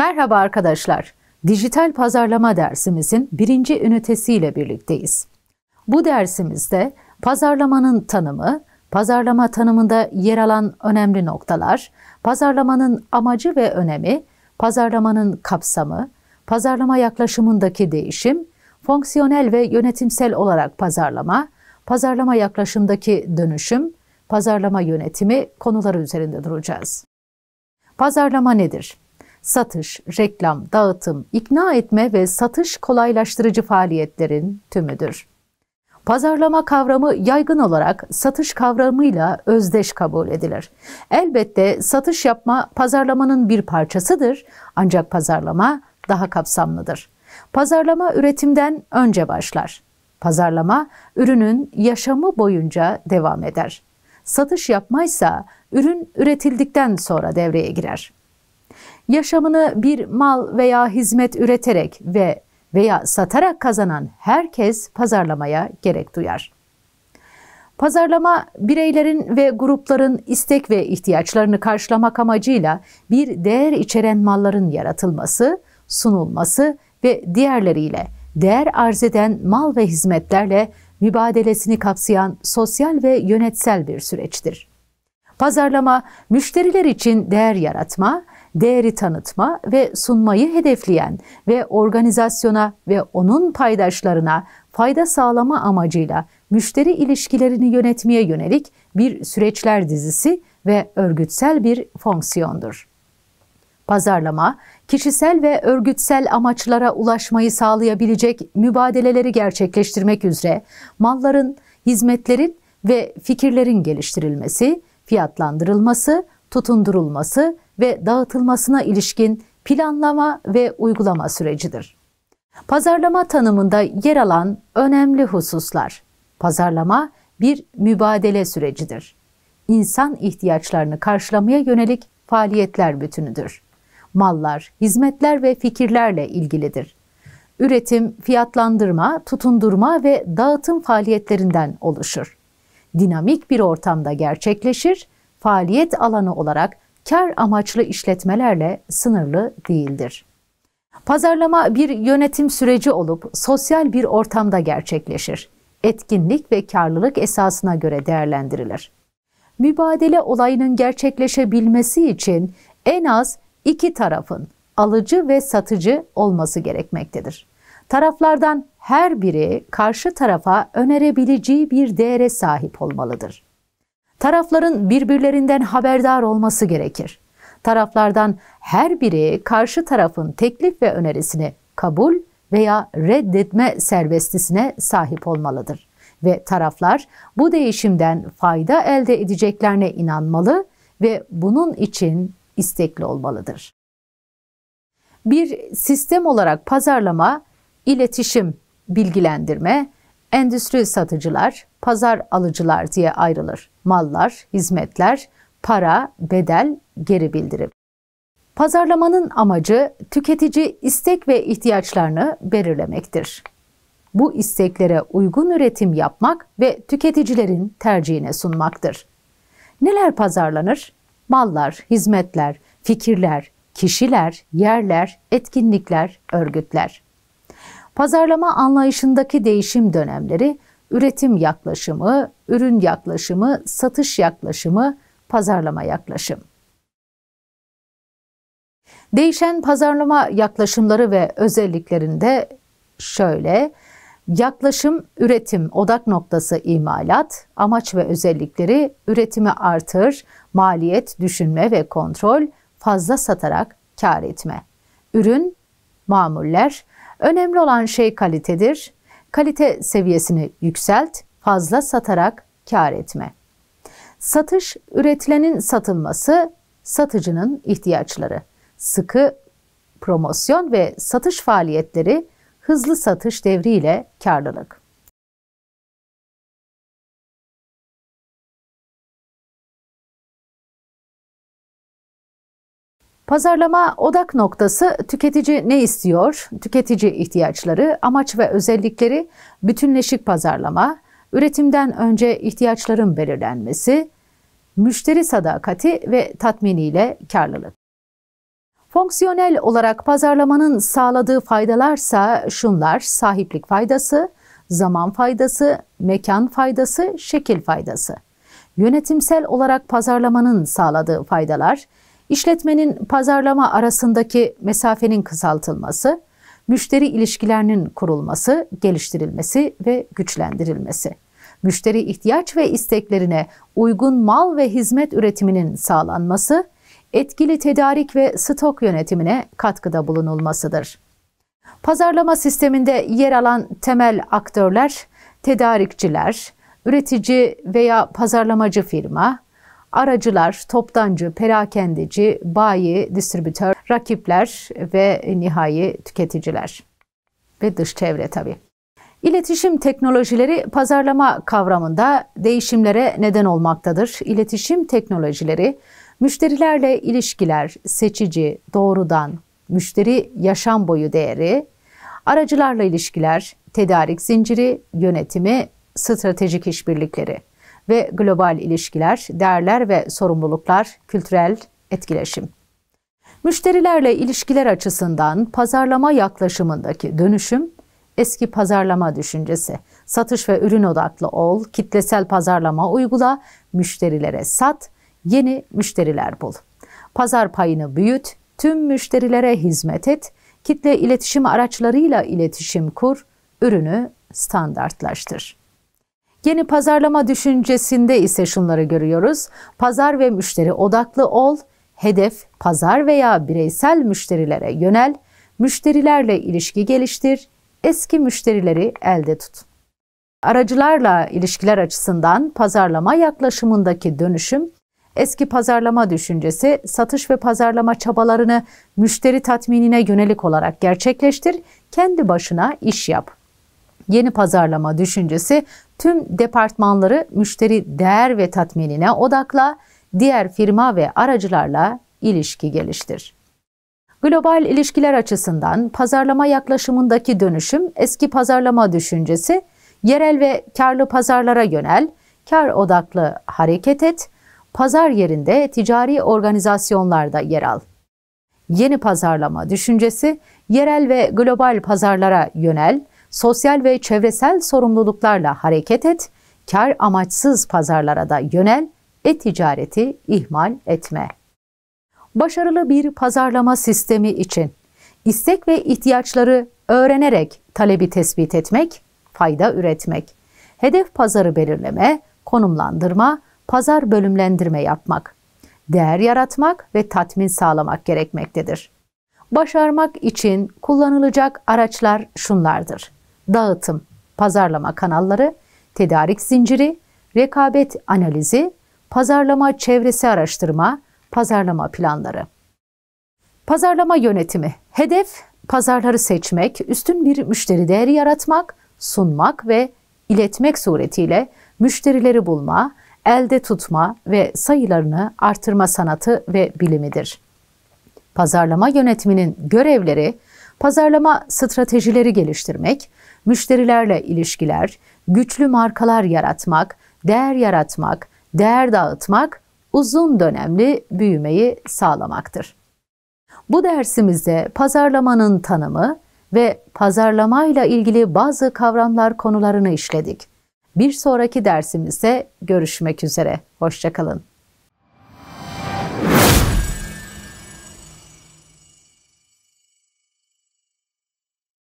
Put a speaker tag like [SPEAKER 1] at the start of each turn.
[SPEAKER 1] Merhaba arkadaşlar. Dijital pazarlama dersimizin birinci ünitesiyle birlikteyiz. Bu dersimizde pazarlamanın tanımı, pazarlama tanımında yer alan önemli noktalar, pazarlamanın amacı ve önemi, pazarlamanın kapsamı, pazarlama yaklaşımındaki değişim, fonksiyonel ve yönetimsel olarak pazarlama, pazarlama yaklaşımdaki dönüşüm, pazarlama yönetimi konuları üzerinde duracağız. Pazarlama nedir? satış, reklam, dağıtım, ikna etme ve satış kolaylaştırıcı faaliyetlerin tümüdür. Pazarlama kavramı yaygın olarak satış kavramıyla özdeş kabul edilir. Elbette satış yapma pazarlamanın bir parçasıdır ancak pazarlama daha kapsamlıdır. Pazarlama üretimden önce başlar. Pazarlama ürünün yaşamı boyunca devam eder. Satış yapmaysa ürün üretildikten sonra devreye girer yaşamını bir mal veya hizmet üreterek ve veya satarak kazanan herkes pazarlamaya gerek duyar. Pazarlama bireylerin ve grupların istek ve ihtiyaçlarını karşılamak amacıyla bir değer içeren malların yaratılması, sunulması ve diğerleriyle değer arz eden mal ve hizmetlerle mübadelesini kapsayan sosyal ve yönetsel bir süreçtir. Pazarlama, müşteriler için değer yaratma, değeri tanıtma ve sunmayı hedefleyen ve organizasyona ve onun paydaşlarına fayda sağlama amacıyla müşteri ilişkilerini yönetmeye yönelik bir süreçler dizisi ve örgütsel bir fonksiyondur. Pazarlama, kişisel ve örgütsel amaçlara ulaşmayı sağlayabilecek mübadeleleri gerçekleştirmek üzere malların, hizmetlerin ve fikirlerin geliştirilmesi, fiyatlandırılması, tutundurulması ve dağıtılmasına ilişkin planlama ve uygulama sürecidir. Pazarlama tanımında yer alan önemli hususlar. Pazarlama bir mübadele sürecidir. İnsan ihtiyaçlarını karşılamaya yönelik faaliyetler bütünüdür. Mallar, hizmetler ve fikirlerle ilgilidir. Üretim, fiyatlandırma, tutundurma ve dağıtım faaliyetlerinden oluşur. Dinamik bir ortamda gerçekleşir, faaliyet alanı olarak kar amaçlı işletmelerle sınırlı değildir. Pazarlama bir yönetim süreci olup sosyal bir ortamda gerçekleşir. Etkinlik ve karlılık esasına göre değerlendirilir. Mübadele olayının gerçekleşebilmesi için en az iki tarafın alıcı ve satıcı olması gerekmektedir. Taraflardan her biri karşı tarafa önerebileceği bir değere sahip olmalıdır. Tarafların birbirlerinden haberdar olması gerekir. Taraflardan her biri karşı tarafın teklif ve önerisini kabul veya reddetme serbestisine sahip olmalıdır ve taraflar bu değişimden fayda elde edeceklerine inanmalı ve bunun için istekli olmalıdır. Bir sistem olarak pazarlama, iletişim, bilgilendirme, Endüstri satıcılar, pazar alıcılar diye ayrılır. Mallar, hizmetler, para, bedel, geri bildirim. Pazarlamanın amacı tüketici istek ve ihtiyaçlarını belirlemektir. Bu isteklere uygun üretim yapmak ve tüketicilerin tercihine sunmaktır. Neler pazarlanır? Mallar, hizmetler, fikirler, kişiler, yerler, etkinlikler, örgütler. Pazarlama anlayışındaki değişim dönemleri üretim yaklaşımı, ürün yaklaşımı, satış yaklaşımı, pazarlama yaklaşım. Değişen pazarlama yaklaşımları ve özelliklerinde şöyle Yaklaşım üretim odak noktası imalat, amaç ve özellikleri üretimi artır, maliyet, düşünme ve kontrol, fazla satarak kar etme. Ürün, mamuller, Önemli olan şey kalitedir. Kalite seviyesini yükselt, fazla satarak kar etme. Satış, üretilenin satılması, satıcının ihtiyaçları. Sıkı promosyon ve satış faaliyetleri hızlı satış devriyle karlılık. Pazarlama odak noktası tüketici ne istiyor, tüketici ihtiyaçları, amaç ve özellikleri, bütünleşik pazarlama, üretimden önce ihtiyaçların belirlenmesi, müşteri sadakati ve tatminiyle karlılık. Fonksiyonel olarak pazarlamanın sağladığı faydalarsa şunlar sahiplik faydası, zaman faydası, mekan faydası, şekil faydası. Yönetimsel olarak pazarlamanın sağladığı faydalar işletmenin pazarlama arasındaki mesafenin kısaltılması, müşteri ilişkilerinin kurulması, geliştirilmesi ve güçlendirilmesi, müşteri ihtiyaç ve isteklerine uygun mal ve hizmet üretiminin sağlanması, etkili tedarik ve stok yönetimine katkıda bulunulmasıdır. Pazarlama sisteminde yer alan temel aktörler tedarikçiler, üretici veya pazarlamacı firma, Aracılar, toptancı, perakendeci, bayi, distribütör, rakipler ve nihai tüketiciler ve dış çevre tabii. İletişim teknolojileri pazarlama kavramında değişimlere neden olmaktadır. İletişim teknolojileri müşterilerle ilişkiler, seçici, doğrudan, müşteri yaşam boyu değeri, aracılarla ilişkiler, tedarik zinciri, yönetimi, stratejik işbirlikleri ve global ilişkiler, değerler ve sorumluluklar, kültürel etkileşim. Müşterilerle ilişkiler açısından pazarlama yaklaşımındaki dönüşüm eski pazarlama düşüncesi. Satış ve ürün odaklı ol, kitlesel pazarlama uygula, müşterilere sat, yeni müşteriler bul. Pazar payını büyüt, tüm müşterilere hizmet et, kitle iletişim araçlarıyla iletişim kur, ürünü standartlaştır. Yeni pazarlama düşüncesinde ise şunları görüyoruz. Pazar ve müşteri odaklı ol, hedef pazar veya bireysel müşterilere yönel, müşterilerle ilişki geliştir, eski müşterileri elde tut. Aracılarla ilişkiler açısından pazarlama yaklaşımındaki dönüşüm, eski pazarlama düşüncesi satış ve pazarlama çabalarını müşteri tatminine yönelik olarak gerçekleştir, kendi başına iş yap.'' yeni pazarlama düşüncesi tüm departmanları müşteri değer ve tatminine odakla, diğer firma ve aracılarla ilişki geliştir. Global ilişkiler açısından pazarlama yaklaşımındaki dönüşüm eski pazarlama düşüncesi, yerel ve karlı pazarlara yönel, kar odaklı hareket et, pazar yerinde ticari organizasyonlarda yer al. Yeni pazarlama düşüncesi, yerel ve global pazarlara yönel, sosyal ve çevresel sorumluluklarla hareket et, kar amaçsız pazarlara da yönel, e-ticareti ihmal etme. Başarılı bir pazarlama sistemi için istek ve ihtiyaçları öğrenerek talebi tespit etmek, fayda üretmek, hedef pazarı belirleme, konumlandırma, pazar bölümlendirme yapmak, değer yaratmak ve tatmin sağlamak gerekmektedir. Başarmak için kullanılacak araçlar şunlardır dağıtım, pazarlama kanalları, tedarik zinciri, rekabet analizi, pazarlama çevresi araştırma, pazarlama planları. Pazarlama yönetimi. Hedef pazarları seçmek, üstün bir müşteri değeri yaratmak, sunmak ve iletmek suretiyle müşterileri bulma, elde tutma ve sayılarını artırma sanatı ve bilimidir. Pazarlama yönetiminin görevleri, pazarlama stratejileri geliştirmek, müşterilerle ilişkiler, güçlü markalar yaratmak, değer yaratmak, değer dağıtmak uzun dönemli büyümeyi sağlamaktır. Bu dersimizde pazarlamanın tanımı ve pazarlamayla ilgili bazı kavramlar konularını işledik. Bir sonraki dersimizde görüşmek üzere. Hoşçakalın.